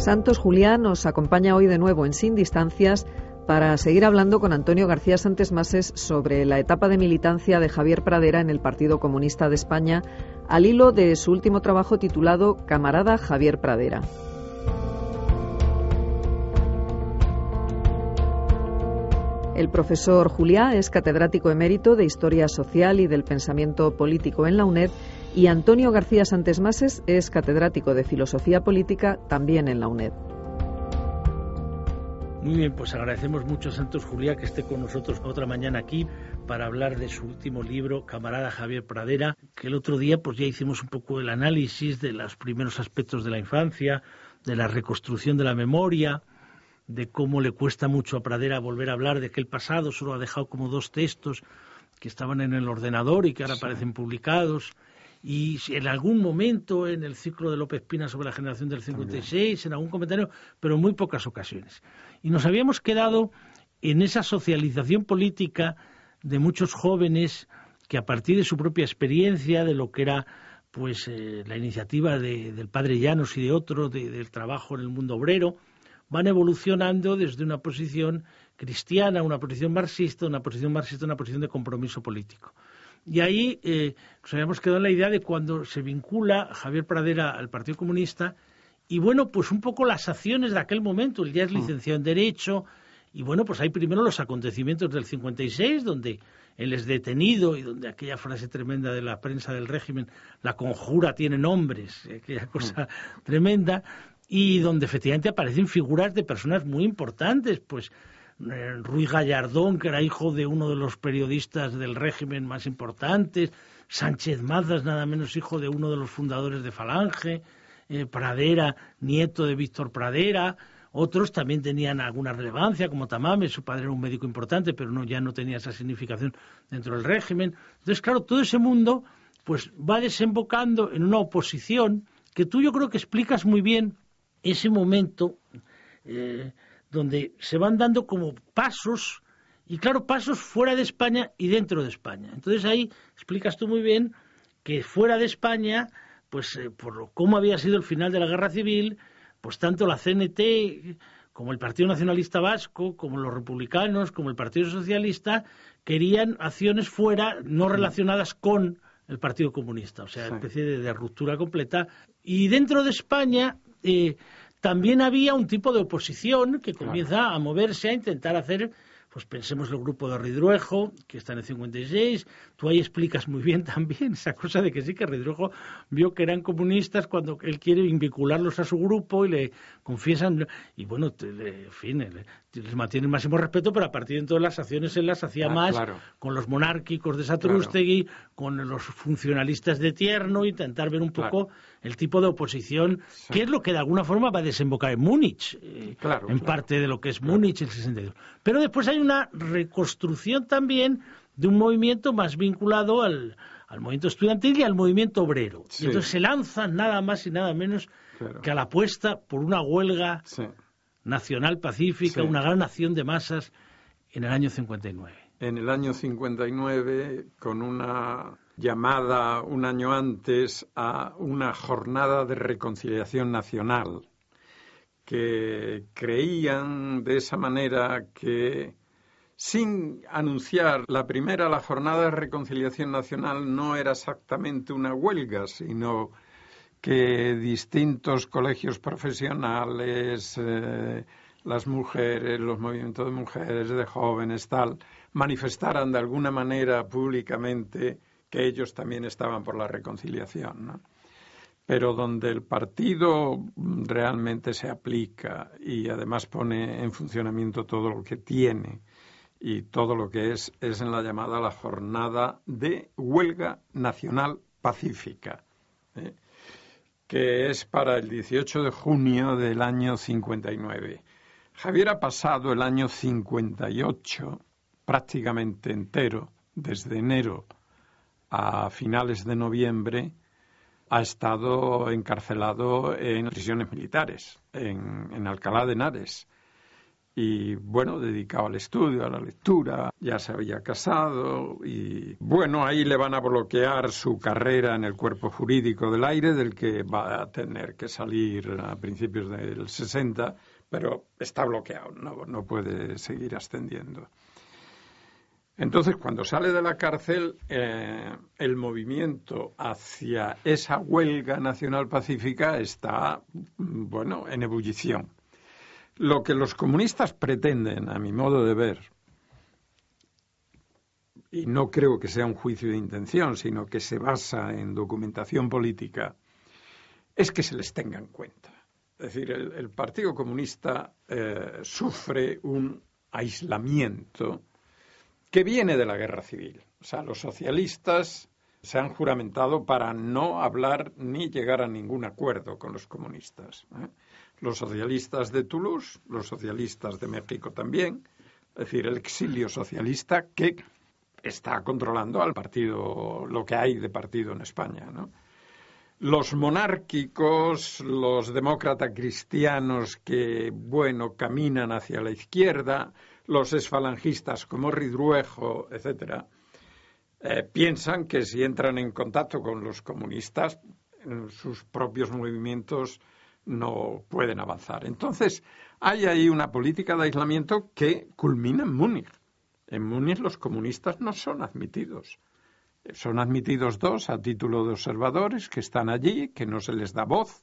Santos Julián nos acompaña hoy de nuevo en Sin Distancias para seguir hablando con Antonio García Santos Mases sobre la etapa de militancia de Javier Pradera en el Partido Comunista de España al hilo de su último trabajo titulado Camarada Javier Pradera. El profesor Juliá es catedrático emérito de Historia Social y del Pensamiento Político en la UNED y Antonio García Mases es catedrático de Filosofía Política también en la UNED. Muy bien, pues agradecemos mucho a Santos Juliá que esté con nosotros otra mañana aquí para hablar de su último libro, Camarada Javier Pradera, que el otro día pues ya hicimos un poco el análisis de los primeros aspectos de la infancia, de la reconstrucción de la memoria, de cómo le cuesta mucho a Pradera volver a hablar de aquel pasado, solo ha dejado como dos textos que estaban en el ordenador y que ahora parecen aparecen publicados y en algún momento en el ciclo de López Pina sobre la generación del 56, en algún comentario, pero en muy pocas ocasiones. Y nos habíamos quedado en esa socialización política de muchos jóvenes que a partir de su propia experiencia, de lo que era pues eh, la iniciativa del padre Llanos y de otros, del trabajo en el mundo obrero, van evolucionando desde una posición cristiana, una posición marxista, una posición marxista, una posición de compromiso político. Y ahí eh, nos habíamos quedado en la idea de cuando se vincula Javier Pradera al Partido Comunista y bueno, pues un poco las acciones de aquel momento. Él ya es mm. licenciado en Derecho y bueno, pues hay primero los acontecimientos del 56 donde él es detenido y donde aquella frase tremenda de la prensa del régimen, la conjura tiene nombres, eh, aquella mm. cosa tremenda, y donde efectivamente aparecen figuras de personas muy importantes, pues eh, Ruiz Gallardón, que era hijo de uno de los periodistas del régimen más importantes, Sánchez Mazas, nada menos hijo de uno de los fundadores de Falange, eh, Pradera, nieto de Víctor Pradera, otros también tenían alguna relevancia, como Tamame, su padre era un médico importante, pero no, ya no tenía esa significación dentro del régimen. Entonces, claro, todo ese mundo pues va desembocando en una oposición que tú yo creo que explicas muy bien ese momento eh, donde se van dando como pasos, y claro, pasos fuera de España y dentro de España. Entonces ahí explicas tú muy bien que fuera de España, pues eh, por cómo había sido el final de la guerra civil, pues tanto la CNT como el Partido Nacionalista Vasco, como los republicanos, como el Partido Socialista, querían acciones fuera, no relacionadas con el Partido Comunista, o sea, una especie de, ruptura completa. Y dentro de España, eh, también había un tipo de oposición que comienza a moverse, a intentar hacer pues pensemos el grupo de Ridruejo, que está en el 56, tú ahí explicas muy bien también esa cosa de que sí que Ridruejo vio que eran comunistas cuando él quiere vincularlos a su grupo y le confiesan, y bueno, en fin, les mantiene el máximo respeto, pero a partir de todas las acciones él las hacía ah, más con los monárquicos de Satrústegui, con los funcionalistas de Tierno, intentar ver un poco el tipo de oposición, que es lo que de alguna forma va a desembocar en Múnich. Eh, claro, en parte de lo que es Múnich el 62. Pero después hay una reconstrucción también de un movimiento más vinculado al, movimiento estudiantil y al movimiento obrero. entonces se lanza nada más y nada menos que a la apuesta por una huelga nacional pacífica, una gran acción de masas, en el año 59. En el año 59, con una llamada un año antes a una jornada de reconciliación nacional que creían de esa manera que sin anunciar la primera, la jornada de reconciliación nacional no era exactamente una huelga, sino que distintos colegios profesionales, eh, las mujeres, los movimientos de mujeres, de jóvenes, tal, manifestaran de alguna manera públicamente que ellos también estaban por la reconciliación pero donde el partido realmente se aplica y además pone en funcionamiento todo lo que tiene y todo lo que es, es en la llamada la jornada de huelga nacional pacífica, ¿eh? que es para el 18 de junio del año 59. Javier ha pasado el año 58 prácticamente entero, desde enero a finales de noviembre, ha estado encarcelado en prisiones militares, en, Alcalá de Henares. Y bueno, dedicado al estudio, a la lectura, ya se había casado y bueno, ahí le van a bloquear su carrera en el cuerpo jurídico del aire, del que va a tener que salir a principios del 60, pero está bloqueado, no, no puede seguir ascendiendo. Entonces, cuando sale de la cárcel, eh, el movimiento hacia esa huelga nacional pacífica está, bueno, en ebullición. Lo que los comunistas pretenden, a mi modo de ver, y no creo que sea un juicio de intención, sino que se basa en documentación política, es que se les tenga en cuenta. Es decir, el, Partido Comunista eh, sufre un aislamiento que viene de la guerra civil. O sea, los socialistas se han juramentado para no hablar ni llegar a ningún acuerdo con los comunistas. ¿eh? Los socialistas de Toulouse, los socialistas de México también, es decir, el exilio socialista que está controlando al partido, lo que hay de partido en España, Los monárquicos, los demócratas cristianos que, bueno, caminan hacia la izquierda, los esfalangistas como Ridruejo, etcétera, eh, piensan que si entran en contacto con los comunistas, sus propios movimientos no pueden avanzar. Entonces, hay ahí una política de aislamiento que culmina en Múnich. En Múnich los comunistas no son admitidos. Son admitidos dos a título de observadores que están allí, que no se les da voz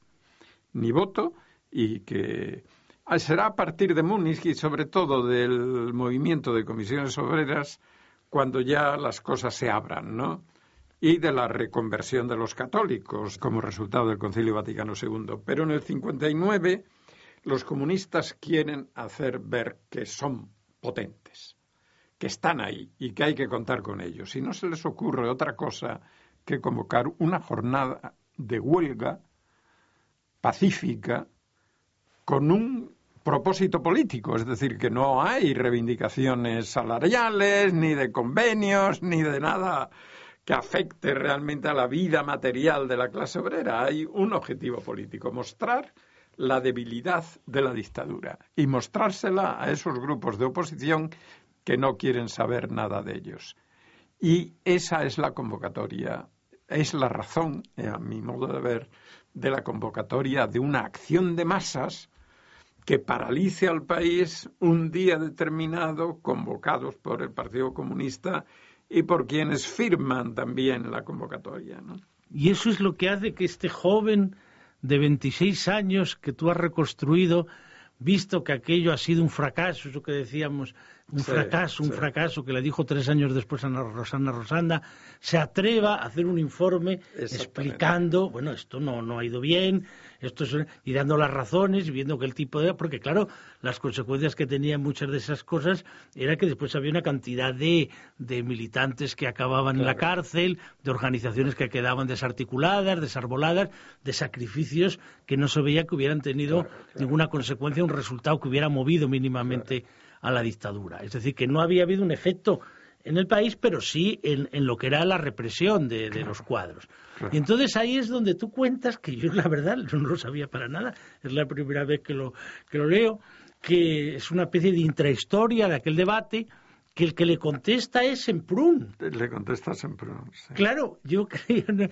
ni voto y que Ah, será a partir de Múnich y sobre todo del movimiento de comisiones obreras cuando ya las cosas se abran, ¿no? Y de la reconversión de los católicos como resultado del Concilio Vaticano II. Pero en el 59 los comunistas quieren hacer ver que son potentes, que están ahí y que hay que contar con ellos. Y no se les ocurre otra cosa que convocar una jornada de huelga pacífica con un propósito político, es decir, que no hay reivindicaciones salariales, ni de convenios, ni de nada que afecte realmente a la vida material de la clase obrera. Hay un objetivo político, mostrar la debilidad de la dictadura y mostrársela a esos grupos de oposición que no quieren saber nada de ellos. Y esa es la convocatoria, es la razón, a mi modo de ver, de la convocatoria de una acción de masas que paralice al país un día determinado, convocados por el Partido Comunista y por quienes firman también la convocatoria. Y eso es lo que hace que este joven de 26 años que tú has reconstruido, visto que aquello ha sido un fracaso, eso que decíamos un fracaso, un fracaso que le dijo tres años después a Rosana Rosanda, se atreva a hacer un informe explicando, bueno, esto no, ha ido bien, esto es, y dando las razones y viendo que el tipo de... Porque claro, las consecuencias que tenían muchas de esas cosas era que después había una cantidad de, de militantes que acababan en la cárcel, de organizaciones que quedaban desarticuladas, desarboladas, de sacrificios que no se veía que hubieran tenido ninguna consecuencia, un resultado que hubiera movido mínimamente a la dictadura. Es decir, que no había habido un efecto en el país, pero sí en, lo que era la represión de, los cuadros. Y entonces ahí es donde tú cuentas, que yo la verdad no lo sabía para nada, es la primera vez que lo, que lo leo, que es una especie de intrahistoria de aquel debate que el que le contesta es en Semprún. Le contesta Semprún, sí. Claro, yo creo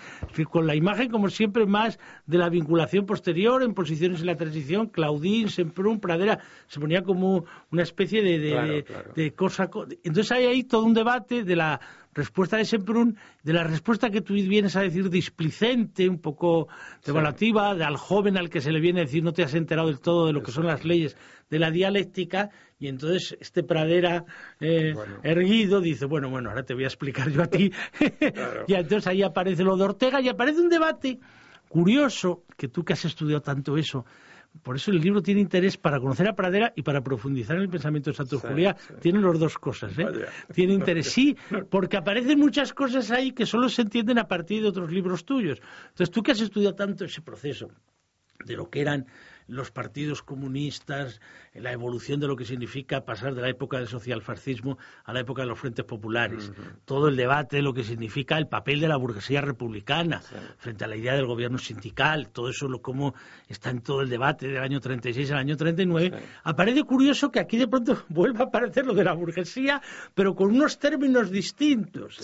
con la imagen como siempre más de la vinculación posterior en posiciones en la transición, Claudín, Semprún, Pradera, se ponía como una especie de cosa... Entonces hay ahí todo un debate de la respuesta de siempre de la respuesta que tú vienes a decir displicente, un poco devalativa, de al joven al que se le viene a decir no te has enterado del todo de lo que son las leyes de la dialéctica, y entonces este pradera eh, erguido dice, bueno, bueno, ahora te voy a explicar yo a ti. y entonces ahí aparece lo de Ortega y aparece un debate curioso, que tú que has estudiado tanto eso, por eso el libro tiene interés para conocer a Pradera y para profundizar en el pensamiento de Santos Julián. Tienen las dos cosas. ¿eh? Tiene interés, sí, porque aparecen muchas cosas ahí que solo se entienden a partir de otros libros tuyos. Entonces, tú que has estudiado tanto ese proceso de lo que eran los partidos comunistas, la evolución de lo que significa pasar de la época del socialfascismo a la época de los frentes populares, todo el debate, lo que significa el papel de la burguesía republicana frente a la idea del gobierno sindical, todo eso, lo, cómo está en todo el debate del año 36 al año 39, aparece curioso que aquí de pronto vuelva a aparecer lo de la burguesía, pero con unos términos distintos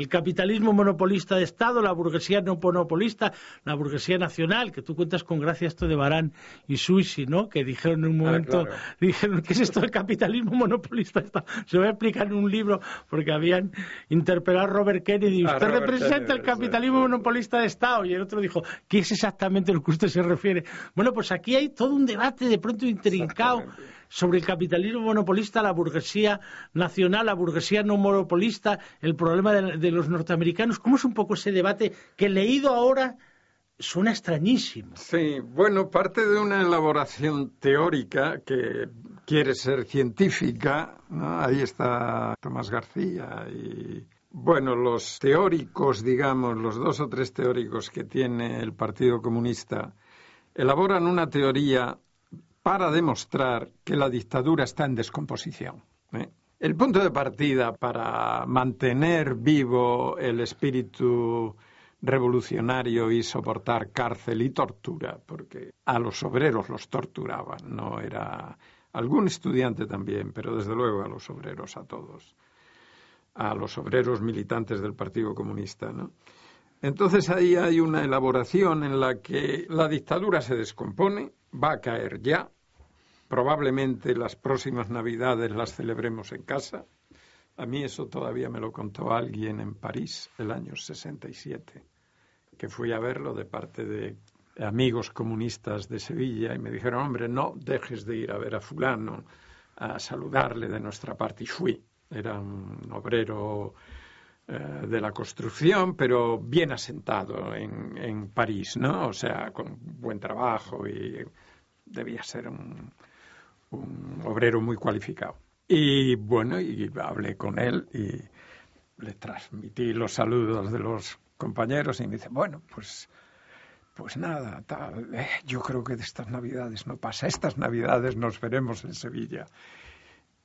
el capitalismo monopolista de Estado, la burguesía no monopolista, la burguesía nacional, que tú cuentas con gracia esto de Barán y Suisi, ¿no? Que dijeron en un ah, momento, dijeron, ¿qué es esto del capitalismo monopolista? Estado? Se va a explicar en un libro, porque habían interpelado a Robert Kennedy, usted representa el capitalismo monopolista de Estado, y el otro dijo, ¿qué es exactamente lo que usted se refiere? Bueno, pues aquí hay todo un debate de pronto intrincado sobre el capitalismo monopolista, la burguesía nacional, la burguesía no monopolista, el problema de, los norteamericanos. ¿Cómo es un poco ese debate que he leído ahora suena extrañísimo. Sí, bueno, parte de una elaboración teórica que quiere ser científica, ahí está Tomás García y, bueno, los teóricos, digamos, los dos o tres teóricos que tiene el Partido Comunista, elaboran una teoría para demostrar que la dictadura está en descomposición. ¿eh? El punto de partida para mantener vivo el espíritu revolucionario y soportar cárcel y tortura, porque a los obreros los torturaban, no era algún estudiante también, pero desde luego a los obreros, a todos, a los obreros militantes del Partido Comunista, Entonces ahí hay una elaboración en la que la dictadura se descompone, va a caer ya. Probablemente las próximas Navidades las celebremos en casa. A mí eso todavía me lo contó alguien en París el año 67, que fui a verlo de parte de amigos comunistas de Sevilla y me dijeron, hombre, no dejes de ir a ver a fulano, a saludarle de nuestra parte. Y fui. Era un obrero eh, de la construcción, pero bien asentado en, París, ¿no? O sea, con buen trabajo y debía ser un, obrero muy cualificado. Y bueno, y hablé con él y le transmití los saludos de los compañeros y me dice, bueno, pues, pues nada, tal, eh, yo creo que de estas navidades no pasa, estas navidades nos veremos en Sevilla.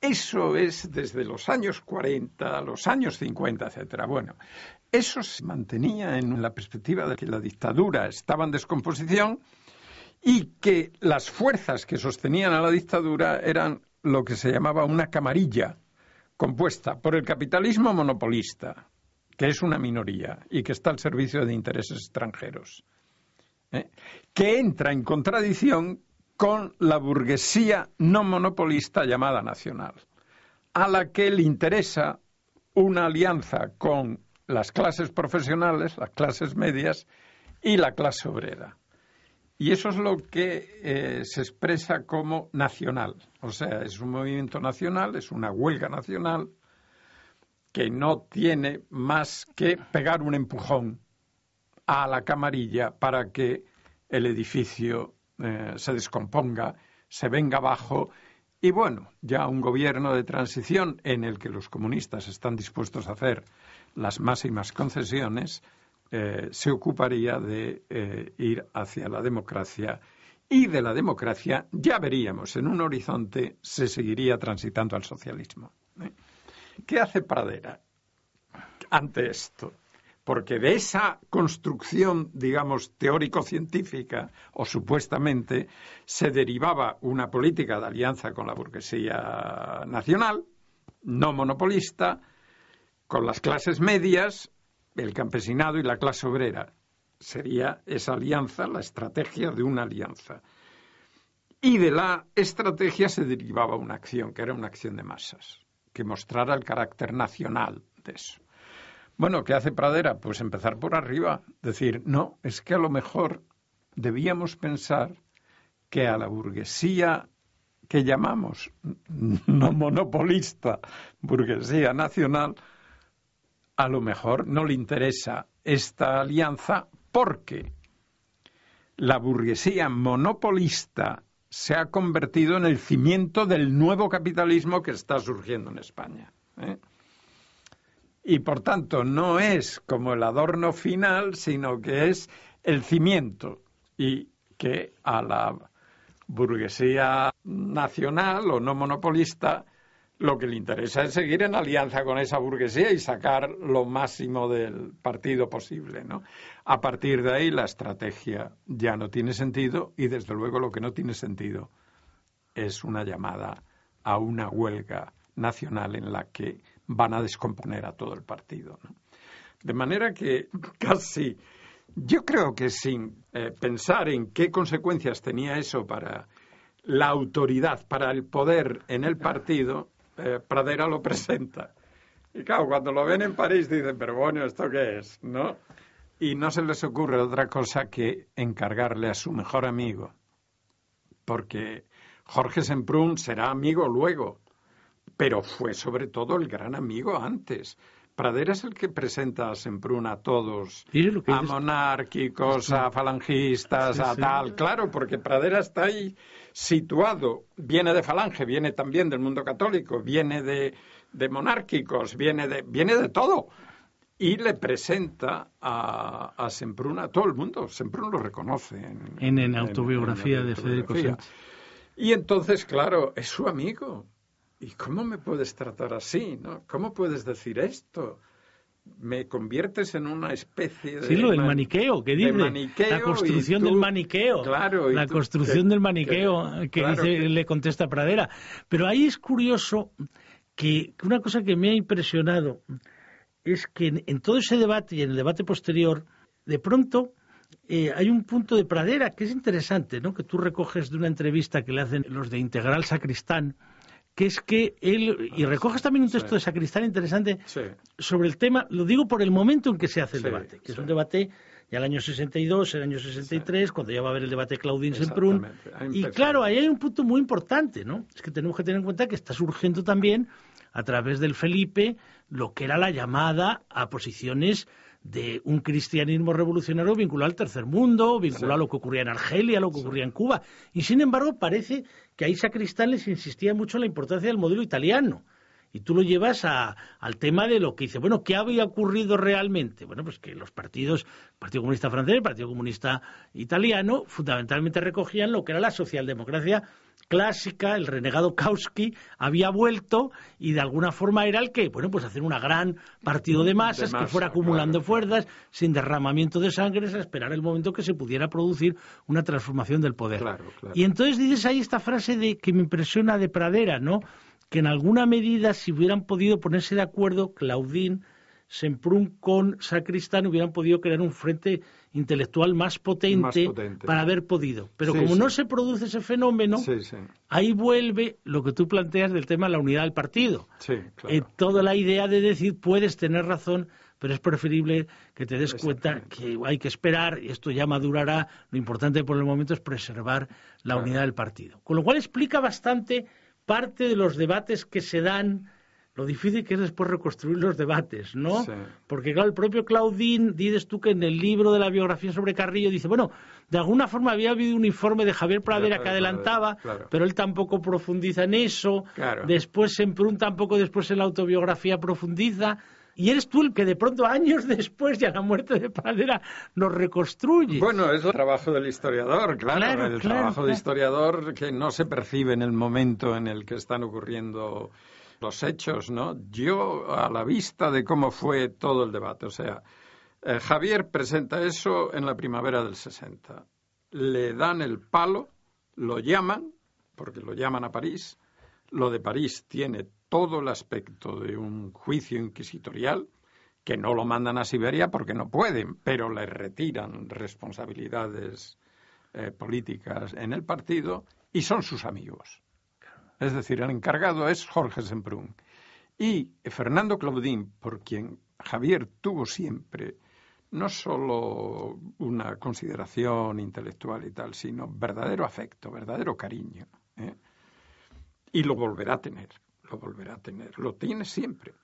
Eso es desde los años 40 los años 50, etcétera. Bueno, eso se mantenía en la perspectiva de que la dictadura estaba en descomposición y que las fuerzas que sostenían a la dictadura eran lo que se llamaba una camarilla compuesta por el capitalismo monopolista, que es una minoría y que está al servicio de intereses extranjeros, ¿eh? que entra en contradicción con la burguesía no monopolista llamada nacional, a la que le interesa una alianza con las clases profesionales, las clases medias y la clase obrera. Y eso es lo que eh, se expresa como nacional. O sea, es un movimiento nacional, es una huelga nacional que no tiene más que pegar un empujón a la camarilla para que el edificio eh, se descomponga, se venga abajo. Y bueno, ya un gobierno de transición en el que los comunistas están dispuestos a hacer las máximas concesiones, eh, se ocuparía de eh, ir hacia la democracia y de la democracia ya veríamos en un horizonte se seguiría transitando al socialismo. ¿Qué hace Pradera ante esto? porque de esa construcción, digamos, teórico-científica, o supuestamente, se derivaba una política de alianza con la burguesía nacional, no monopolista, con las clases medias, el campesinado y la clase obrera. Sería esa alianza, la estrategia de una alianza. Y de la estrategia se derivaba una acción, que era una acción de masas, que mostrara el carácter nacional de eso. Bueno, ¿qué hace Pradera? Pues empezar por arriba, decir, no, es que a lo mejor debíamos pensar que a la burguesía que llamamos no monopolista, burguesía nacional, a lo mejor no le interesa esta alianza porque la burguesía monopolista se ha convertido en el cimiento del nuevo capitalismo que está surgiendo en España. ¿eh? y por tanto no es como el adorno final, sino que es el cimiento y que a la burguesía nacional o no monopolista lo que le interesa es seguir en alianza con esa burguesía y sacar lo máximo del partido posible, ¿no? A partir de ahí la estrategia ya no tiene sentido y desde luego lo que no tiene sentido es una llamada a una huelga nacional en la que van a descomponer a todo el partido. De manera que casi, yo creo que sin eh, pensar en qué consecuencias tenía eso para la autoridad, para el poder en el partido, eh, Pradera lo presenta. Y claro, cuando lo ven en París dicen, pero bueno, ¿esto qué es? ¿No? Y no se les ocurre otra cosa que encargarle a su mejor amigo, porque Jorge Semprún será amigo luego, pero fue sobre todo el gran amigo antes. Pradera es el que presenta a Semprún a todos, a monárquicos, a falangistas, a tal, claro, porque Pradera está ahí situado, viene de Falange, viene también del mundo católico, viene de, de monárquicos, viene de, viene de todo. Y le presenta a, a Semprún a todo el mundo. Semprún lo reconoce. En, en, autobiografía de Federico Y entonces, claro, es su amigo ¿y cómo me puedes tratar así? ¿Cómo puedes decir esto? me conviertes en una especie de. Sí, lo del maniqueo, ¿qué dices? la construcción del maniqueo. La construcción del maniqueo, eh, que, le contesta Pradera. Pero ahí es curioso que una cosa que me ha impresionado es que en, todo ese debate y en el debate posterior, de pronto. Eh, hay un punto de pradera que es interesante, ¿no? que tú recoges de una entrevista que le hacen los de Integral Sacristán, que es que él, y ah, recoges también un texto de Sacristán interesante sobre el tema, lo digo por el momento en que se hace el debate, que es un debate ya el año 62, el año 63, cuando ya va a haber el debate Claudín-Semprún. Y claro, ahí hay un punto muy importante, ¿no? Es que tenemos que tener en cuenta que está surgiendo también, a través del Felipe, lo que era la llamada a posiciones de un cristianismo revolucionario vinculado al tercer mundo, vinculado a lo que ocurría en Argelia, a lo que ocurría en Cuba. Y sin embargo, parece que ahí sacristán les insistía mucho en la importancia del modelo italiano y tú lo llevas al tema de lo que dice, bueno, ¿qué había ocurrido realmente? Bueno, pues que los partidos, el Partido Comunista francés, el Partido Comunista italiano, fundamentalmente recogían lo que era la socialdemocracia clásica, el renegado Kautsky había vuelto y de alguna forma era el que, bueno, pues hacer una gran partido de masas que fuera acumulando fuerzas sin derramamiento de sangre, a esperar el momento que se pudiera producir una transformación del poder. Y entonces dices ahí esta frase de que me impresiona de Pradera, ¿no? en alguna medida, si hubieran podido ponerse de acuerdo, Claudín, Semprún con Sacristán hubieran podido crear un frente intelectual más potente, para haber podido. Pero como no se produce ese fenómeno, ahí vuelve lo que tú planteas del tema de la unidad del partido. y eh, toda la idea de decir puedes tener razón, pero es preferible que te des cuenta que hay que esperar, esto ya madurará, lo importante por el momento es preservar la unidad del partido. Con lo cual explica bastante parte de los debates que se dan, lo difícil que es después reconstruir los debates, ¿no? Porque claro, el propio Claudín, dices tú que en el libro de la biografía sobre Carrillo dice, bueno, de alguna forma había habido un informe de Javier Pradera que adelantaba, pero él tampoco profundiza en eso. Después en Prun tampoco, después en la autobiografía profundiza y eres tú el que de pronto años después, ya la muerte de Pradera, nos reconstruye. Bueno, es el trabajo del historiador, claro, el trabajo del de historiador que no se percibe en el momento en el que están ocurriendo los hechos, ¿no? Yo, a la vista de cómo fue todo el debate, o sea, eh, Javier presenta eso en la primavera del 60. Le dan el palo, lo llaman, porque lo llaman a París, lo de París tiene todo el aspecto de un juicio inquisitorial, que no lo mandan a Siberia porque no pueden, pero le retiran responsabilidades eh, políticas en el partido y son sus amigos. Es decir, el encargado es Jorge Semprún. Y Fernando Claudín, por quien Javier tuvo siempre no solo una consideración intelectual y tal, sino verdadero afecto, verdadero cariño. ¿eh? Y lo volverá a tener lo volverá a tener, lo tiene siempre.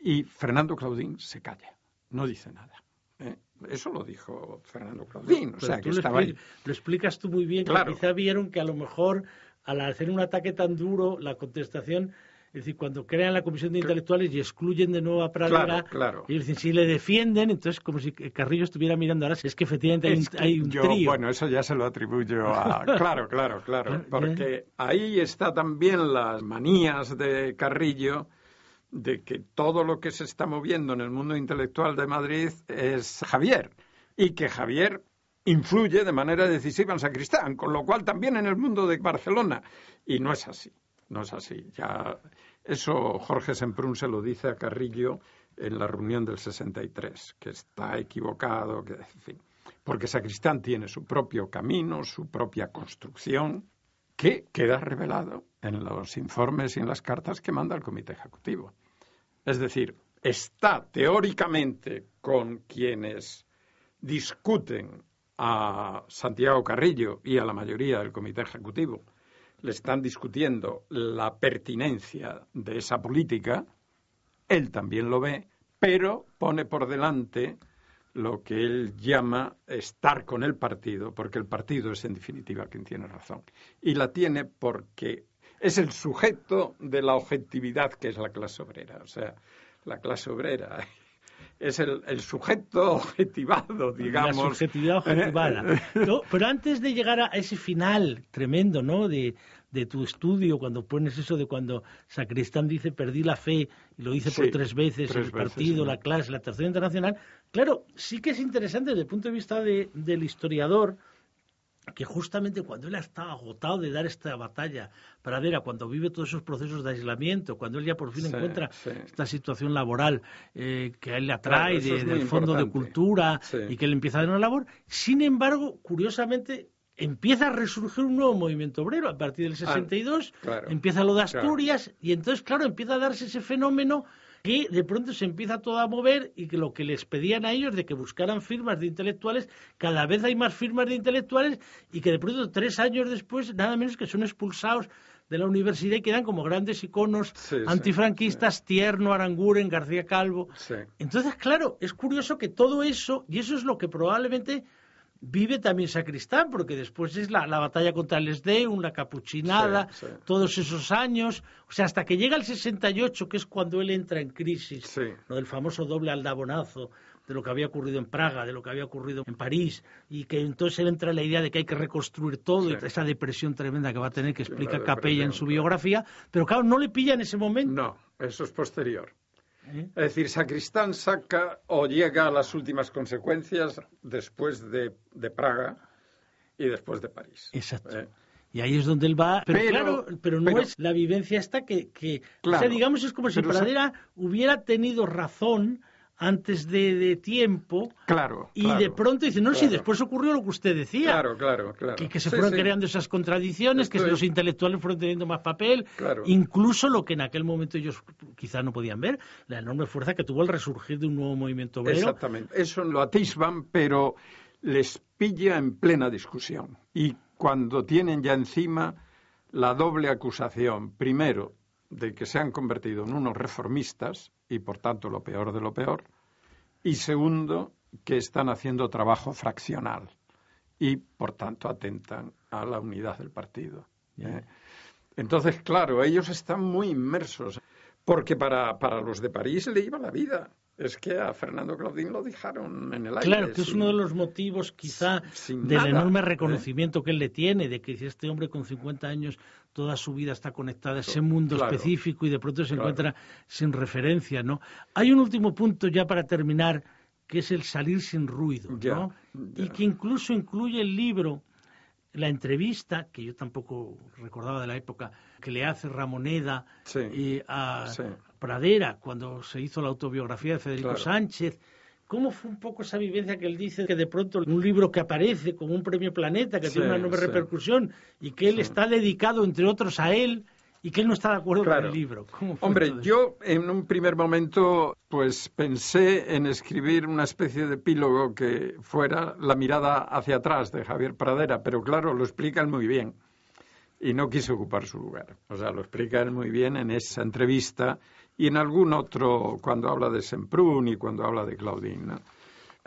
Y Fernando Claudín se calla, no dice nada. ¿Eh? Eso lo dijo Fernando Claudín. O sea, que lo, estaba explicas, explicas tú muy bien, quizá vieron que a lo mejor al hacer un ataque tan duro, la contestación es decir, cuando crean la Comisión de Intelectuales y excluyen de nuevo a Pradera, claro, y si le defienden, entonces como si Carrillo estuviera mirando ahora, si es que efectivamente hay, un, Bueno, eso ya se lo atribuyo a... claro, claro, claro, ah, porque ahí está también las manías de Carrillo de que todo lo que se está moviendo en el mundo intelectual de Madrid es Javier, y que Javier influye de manera decisiva en Sacristán, con lo cual también en el mundo de Barcelona, y no es así no es así. Ya eso Jorge Semprún se lo dice a Carrillo en la reunión del 63, que está equivocado, que, en porque Sacristán tiene su propio camino, su propia construcción, que queda revelado en los informes y en las cartas que manda el Comité Ejecutivo. Es decir, está teóricamente con quienes discuten a Santiago Carrillo y a la mayoría del Comité Ejecutivo le están discutiendo la pertinencia de esa política, él también lo ve, pero pone por delante lo que él llama estar con el partido, porque el partido es en definitiva quien tiene razón. Y la tiene porque es el sujeto de la objetividad que es la clase obrera. O sea, la clase obrera es el, sujeto objetivado, digamos. La subjetividad objetivada. pero antes de llegar a ese final tremendo, ¿no? De, tu estudio, cuando pones eso de cuando Sacristán dice perdí la fe y lo dice por tres veces, el partido, la clase, la tercera internacional. Claro, sí que es interesante desde el punto de vista de, del historiador que justamente cuando él está agotado de dar esta batalla para ver a cuando vive todos esos procesos de aislamiento, cuando él ya por fin encuentra esta situación laboral eh, que a él le atrae del fondo de cultura y que él empieza a dar una labor, sin embargo, curiosamente, empieza a resurgir un nuevo movimiento obrero a partir del 62, ah, empieza lo de Asturias y entonces, claro, empieza a darse ese fenómeno que de pronto se empieza todo a mover y que lo que les pedían a ellos de que buscaran firmas de intelectuales, cada vez hay más firmas de intelectuales y que de pronto tres años después nada menos que son expulsados de la universidad y quedan como grandes iconos antifranquistas, Tierno, Aranguren, García Calvo. Entonces, claro, es curioso que todo eso, y eso es lo que probablemente vive también Sacristán, porque después es la, batalla contra el Esdeum, una capuchinada, todos esos años, o sea, hasta que llega el 68, que es cuando él entra en crisis, lo del famoso doble aldabonazo, de lo que había ocurrido en Praga, de lo que había ocurrido en París, y que entonces él entra en la idea de que hay que reconstruir todo, esa depresión tremenda que va a tener, que explica Capella en su biografía, pero claro, no le pilla en ese momento. No, eso es posterior. Es decir, Sacristán saca o llega a las últimas consecuencias después de, de Praga y después de París. Exacto. Eh. Y ahí es donde él va. Pero, claro, pero no es la vivencia esta que. que o sea, digamos, es como si Pradera hubiera tenido razón antes de, tiempo. Y de pronto dicen, no, sí si después ocurrió lo que usted decía. Claro, claro, Que, se fueron creando esas contradicciones, que los intelectuales fueron teniendo más papel. Incluso lo que en aquel momento ellos quizás no podían ver, la enorme fuerza que tuvo el resurgir de un nuevo movimiento obrero. Exactamente. Eso lo atisban, pero les pilla en plena discusión. Y cuando tienen ya encima la doble acusación, primero, de que se han convertido en unos reformistas, y por tanto lo peor de lo peor. Y segundo, que están haciendo trabajo fraccional y por tanto atentan a la unidad del partido. ¿eh? Entonces, claro, ellos están muy inmersos porque para, para los de París le iba la vida. Es que a Fernando Claudín lo dejaron en el aire. Claro, que es uno de los motivos quizá del enorme ¿Eh? reconocimiento que él le tiene, de que este hombre con 50 años toda su vida está conectada a ese mundo específico y de pronto se encuentra sin referencia, ¿no? Hay un último punto ya para terminar, que es el salir sin ruido, ¿no? Y que incluso incluye el libro, la entrevista, que yo tampoco recordaba de la época, que le hace Ramoneda y eh, a, Pradera, cuando se hizo la autobiografía de Federico Sánchez. ¿Cómo fue un poco esa vivencia que él dice que de pronto un libro que aparece como un premio Planeta, que tiene una enorme repercusión y que él está dedicado, entre otros, a él y que él no está de acuerdo con el libro? Hombre, yo en un primer momento pues pensé en escribir una especie de epílogo que fuera la mirada hacia atrás de Javier Pradera, pero claro, lo explican muy bien y no quise ocupar su lugar. O sea, lo explican muy bien en esa entrevista y en algún otro cuando habla de Semprún y cuando habla de Claudín.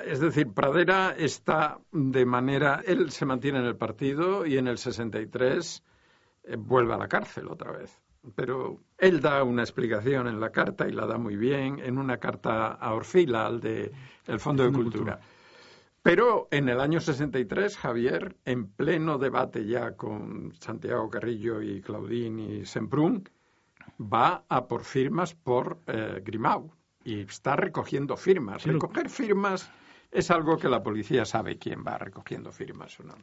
Es decir, Pradera está de manera. Él se mantiene en el partido y en el 63 eh, vuelve a la cárcel otra vez. Pero él da una explicación en la carta y la da muy bien, en una carta a Orfila, al de el Fondo de Cultura. Pero en el año 63, Javier, en pleno debate ya con Santiago Carrillo y Claudín y Semprún, va a por firmas por eh, Grimau y está recogiendo firmas. Recoger firmas es algo que la policía sabe quién va recogiendo firmas o no.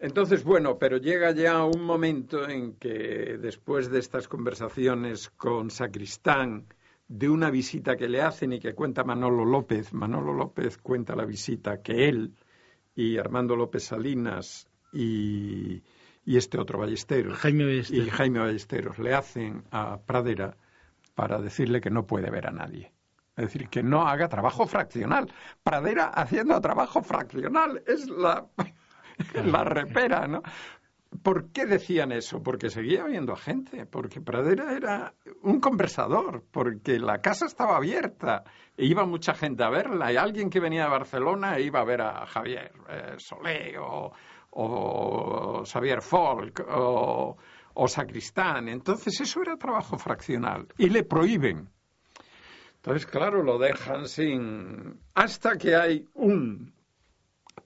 Entonces, bueno, pero llega ya un momento en que después de estas conversaciones con Sacristán, de una visita que le hacen y que cuenta Manolo López, Manolo López cuenta la visita que él y Armando López Salinas y y este otro Ballesteros. Jaime Ballesteros. Y Jaime Ballesteros le hacen a Pradera para decirle que no puede ver a nadie. Es decir, que no haga trabajo fraccional. Pradera haciendo trabajo fraccional es la, la repera, ¿no? ¿Por qué decían eso? Porque seguía viendo a gente, porque Pradera era un conversador, porque la casa estaba abierta, e iba mucha gente a verla, y alguien que venía de Barcelona iba a ver a Javier eh, Solé Soleo o Xavier Folk o, Sacristán. Entonces eso era trabajo fraccional y le prohíben. Entonces, claro, lo dejan sin... Hasta que hay un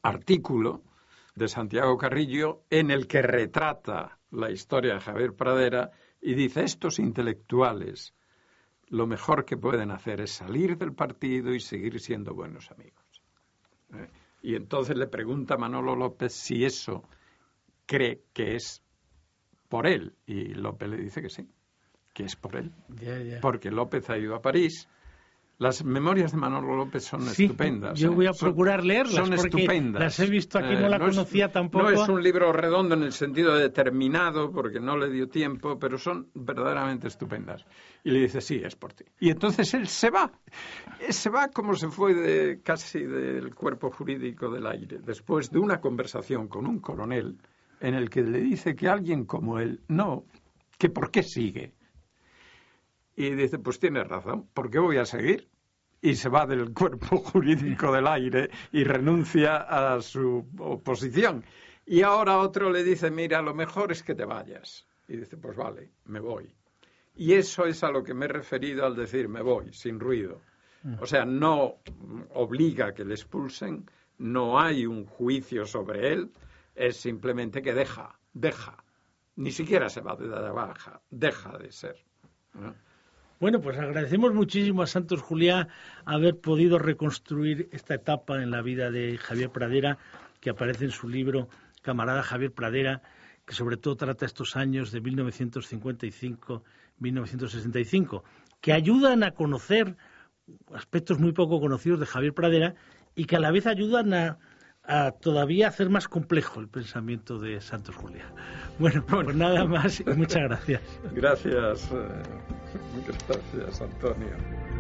artículo de Santiago Carrillo en el que retrata la historia de Javier Pradera y dice, estos intelectuales lo mejor que pueden hacer es salir del partido y seguir siendo buenos amigos. ¿Eh? Y entonces le pregunta a Manolo López si eso cree que es por él. Y López le dice que sí, que es por él. Porque López ha ido a París, las memorias de Manolo López son estupendas. Yo voy ¿eh? a procurar leerlas son estupendas. las he visto aquí, no eh, la conocía tampoco. No es un libro redondo en el sentido determinado porque no le dio tiempo, pero son verdaderamente estupendas. Y le dice, sí, es por ti. Y entonces él se va. se va como se fue de, casi del cuerpo jurídico del aire, después de una conversación con un coronel en el que le dice que alguien como él, no, que por qué sigue. Y dice, pues tienes razón, ¿por qué voy a seguir? y se va del cuerpo jurídico del aire y renuncia a su oposición. Y ahora otro le dice, mira, lo mejor es que te vayas. Y dice, pues vale, me voy. Y eso es a lo que me he referido al decir me voy, sin ruido. Mm. O sea, no obliga a que le expulsen, no hay un juicio sobre él, es simplemente que deja, deja. Ni siquiera se va de la baja, deja de ser. Bueno, pues agradecemos muchísimo a Santos Juliá haber podido reconstruir esta etapa en la vida de Javier Pradera, que aparece en su libro Camarada Javier Pradera, que sobre todo trata estos años de 1955-1965, que ayudan a conocer aspectos muy poco conocidos de Javier Pradera y que a la vez ayudan a, todavía hacer más complejo el pensamiento de Santos Juliá. Bueno, pues nada más, muchas gracias. Gracias. Eh. Gracias, Antonio.